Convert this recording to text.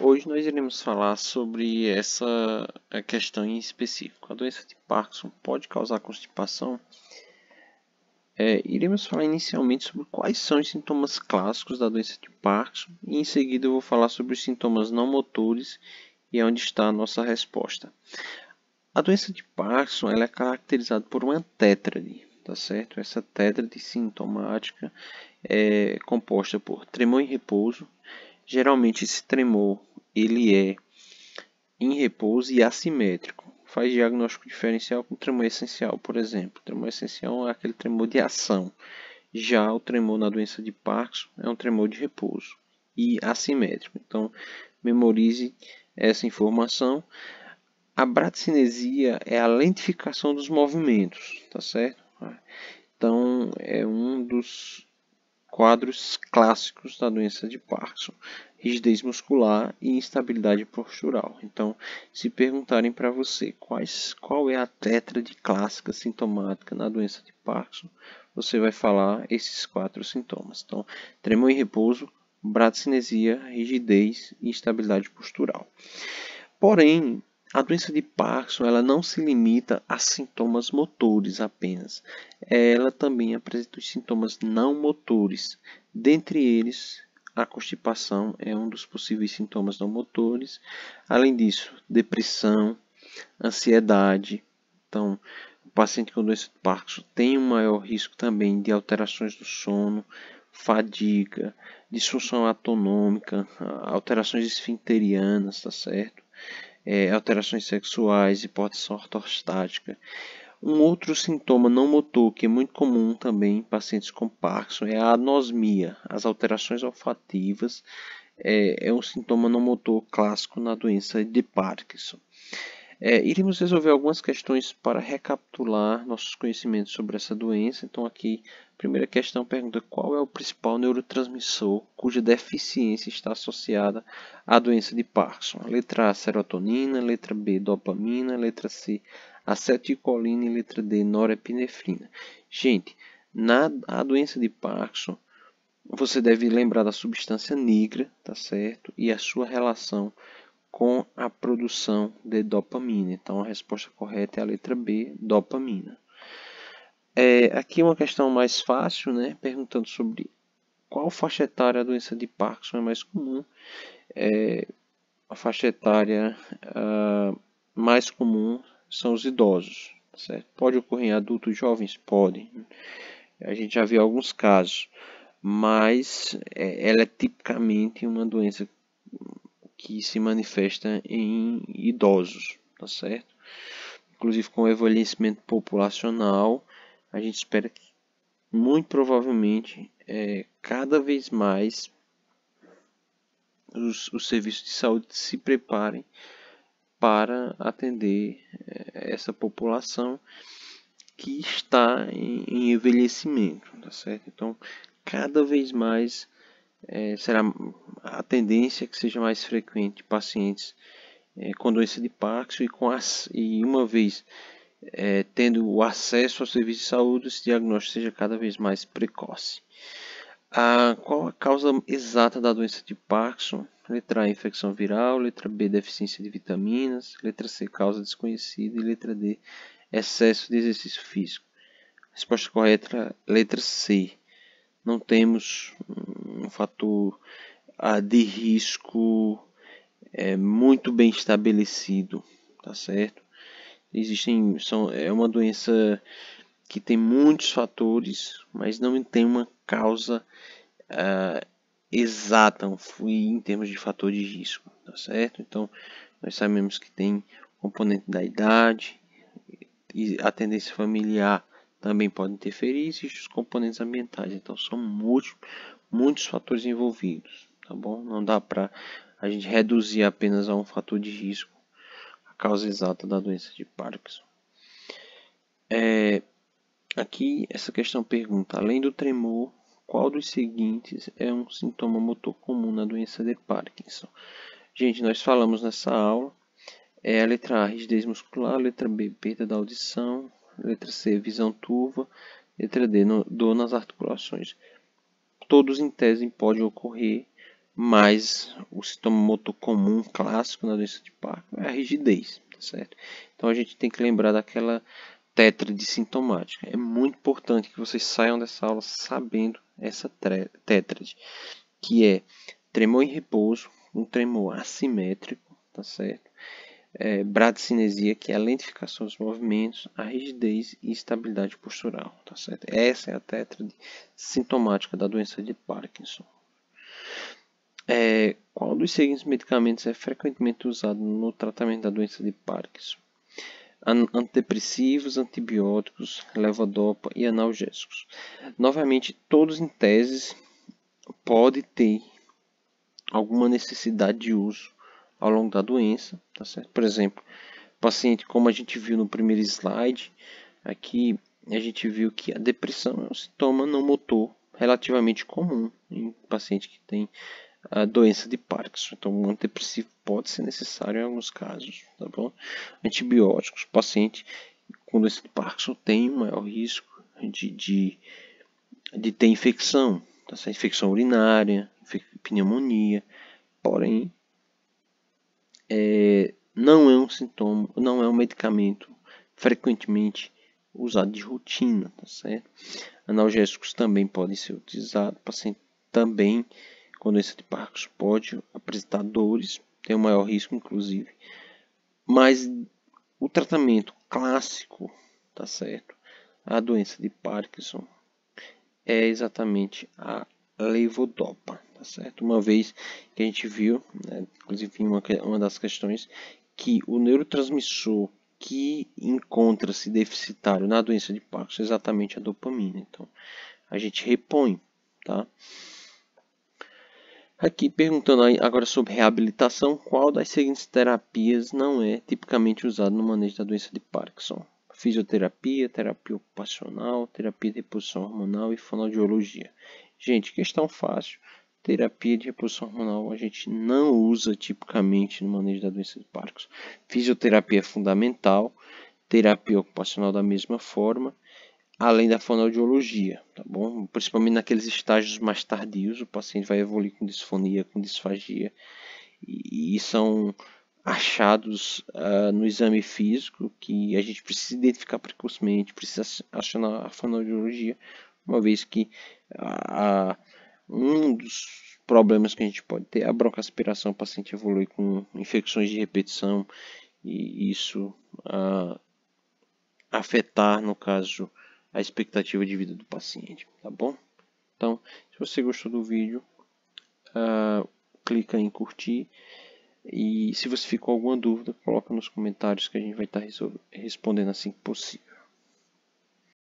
Hoje nós iremos falar sobre essa questão em específico. A doença de Parkinson pode causar constipação? É, iremos falar inicialmente sobre quais são os sintomas clássicos da doença de Parkinson e em seguida eu vou falar sobre os sintomas não motores e é onde está a nossa resposta. A doença de Parkinson ela é caracterizada por uma tétrade, tá certo? Essa tétrade sintomática é composta por tremor em repouso, Geralmente esse tremor ele é em repouso e assimétrico. Faz diagnóstico diferencial com tremor essencial, por exemplo. O tremor essencial é aquele tremor de ação. Já o tremor na doença de Parkinson é um tremor de repouso e assimétrico. Então, memorize essa informação. A bradicinesia é a lentificação dos movimentos, tá certo? Então, é um dos quadros clássicos da doença de Parkinson, rigidez muscular e instabilidade postural. Então, se perguntarem para você quais, qual é a tétrade clássica sintomática na doença de Parkinson, você vai falar esses quatro sintomas. Então, tremor em repouso, bradicinesia, rigidez e instabilidade postural. Porém, a doença de Parkinson ela não se limita a sintomas motores apenas. Ela também apresenta os sintomas não motores. Dentre eles, a constipação é um dos possíveis sintomas não motores. Além disso, depressão, ansiedade. Então, o paciente com doença de Parkinson tem um maior risco também de alterações do sono, fadiga, disfunção autonômica, alterações esfinterianas, tá certo? é, alterações sexuais, hipótese ortostática. Um outro sintoma não motor que é muito comum também em pacientes com Parkinson é a anosmia, as alterações olfativas, é, é um sintoma não motor clássico na doença de Parkinson. É, iremos resolver algumas questões para recapitular nossos conhecimentos sobre essa doença, então aqui Primeira questão pergunta qual é o principal neurotransmissor cuja deficiência está associada à doença de Parkinson. Letra A, serotonina, letra B, dopamina, letra C, acetilcolina e letra D, norepinefrina. Gente, na a doença de Parkinson, você deve lembrar da substância negra, tá certo? E a sua relação com a produção de dopamina. Então a resposta correta é a letra B, dopamina. É, aqui uma questão mais fácil, né? Perguntando sobre qual faixa etária a doença de Parkinson é mais comum. É, a faixa etária uh, mais comum são os idosos, certo? Pode ocorrer em adultos jovens? Pode. A gente já viu alguns casos, mas é, ela é tipicamente uma doença que se manifesta em idosos, tá certo? Inclusive com o envelhecimento populacional, a gente espera que muito provavelmente é, cada vez mais os, os, serviços de saúde se preparem para atender é, essa população que está em, em, envelhecimento, tá certo? Então, cada vez mais é, será a tendência é que seja mais frequente pacientes é, com doença de Parkinson e, com as, e uma vez é, tendo o acesso ao serviço de saúde, esse diagnóstico seja cada vez mais precoce. A, ah, qual a causa exata da doença de Parkinson? Letra A, infecção viral. Letra B, deficiência de vitaminas. Letra C, causa desconhecida. E letra D, excesso de exercício físico. Resposta correta, letra C. Não temos hum, um fator ah, de risco é, muito bem estabelecido, tá certo? Existem, são, é uma doença que tem muitos fatores, mas não tem uma causa uh, exata, em termos de fator de risco, tá certo? Então, nós sabemos que tem componente da idade, e a tendência familiar também pode interferir, e existem os componentes ambientais, então são múltiplos, muitos fatores envolvidos, tá bom? Não dá para a gente reduzir apenas a um fator de risco causa exata da doença de Parkinson. É, aqui essa questão pergunta, além do tremor, qual dos seguintes é um sintoma motor comum na doença de Parkinson? Gente, nós falamos nessa aula, é a letra A, rigidez muscular, letra B, perda da audição, letra C, visão turva, letra D, dor nas articulações. Todos em tese podem ocorrer mas o sintoma motor comum clássico na doença de Parkinson é a rigidez, tá certo? Então a gente tem que lembrar daquela de sintomática. É muito importante que vocês saiam dessa aula sabendo essa tétride, que é tremor em repouso, um tremor assimétrico, tá certo? É, bradicinesia, que é a lentificação dos movimentos, a rigidez e estabilidade postural, tá certo? Essa é a tétride sintomática da doença de Parkinson. É, qual dos seguintes medicamentos é frequentemente usado no tratamento da doença de Parkinson? antidepressivos, antibióticos, levodopa e analgésicos. Novamente, todos em tese podem ter alguma necessidade de uso ao longo da doença, tá certo? Por exemplo, paciente, como a gente viu no primeiro slide, aqui a gente viu que a depressão é um sintoma não motor relativamente comum em paciente que tem a doença de Parkinson. Então, um antidepressivo pode ser necessário em alguns casos, tá bom? Antibióticos. O paciente com doença de Parkinson tem maior risco de, de, de ter infecção, tá infecção urinária, pneumonia, porém, é, não é um sintoma, não é um medicamento frequentemente usado de rotina, tá certo? Analgésicos também podem ser utilizados, o paciente também doença de Parkinson pode apresentar dores, tem o um maior risco, inclusive. Mas o tratamento clássico, tá certo? A doença de Parkinson é exatamente a levodopa, tá certo? Uma vez que a gente viu, né, inclusive uma, uma das questões, que o neurotransmissor que encontra-se deficitário na doença de Parkinson é exatamente a dopamina. Então, a gente repõe, tá? Aqui perguntando agora sobre reabilitação, qual das seguintes terapias não é tipicamente usada no manejo da doença de Parkinson? Fisioterapia, terapia ocupacional, terapia de reposição hormonal e fonoaudiologia. Gente, questão fácil. Terapia de reposição hormonal a gente não usa tipicamente no manejo da doença de Parkinson. Fisioterapia é fundamental, terapia ocupacional da mesma forma além da fonoaudiologia, tá bom? Principalmente naqueles estágios mais tardios, o paciente vai evoluir com disfonia, com disfagia, e, e são achados uh, no exame físico que a gente precisa identificar precocemente, precisa acionar a fonoaudiologia, uma vez que um dos problemas que a gente pode ter é a broncoaspiração, o paciente evolui com infecções de repetição e isso uh, afetar, no caso, a expectativa de vida do paciente, tá bom? Então, se você gostou do vídeo, uh, clica em curtir e se você ficou alguma dúvida, coloca nos comentários que a gente vai estar tá respondendo assim que possível.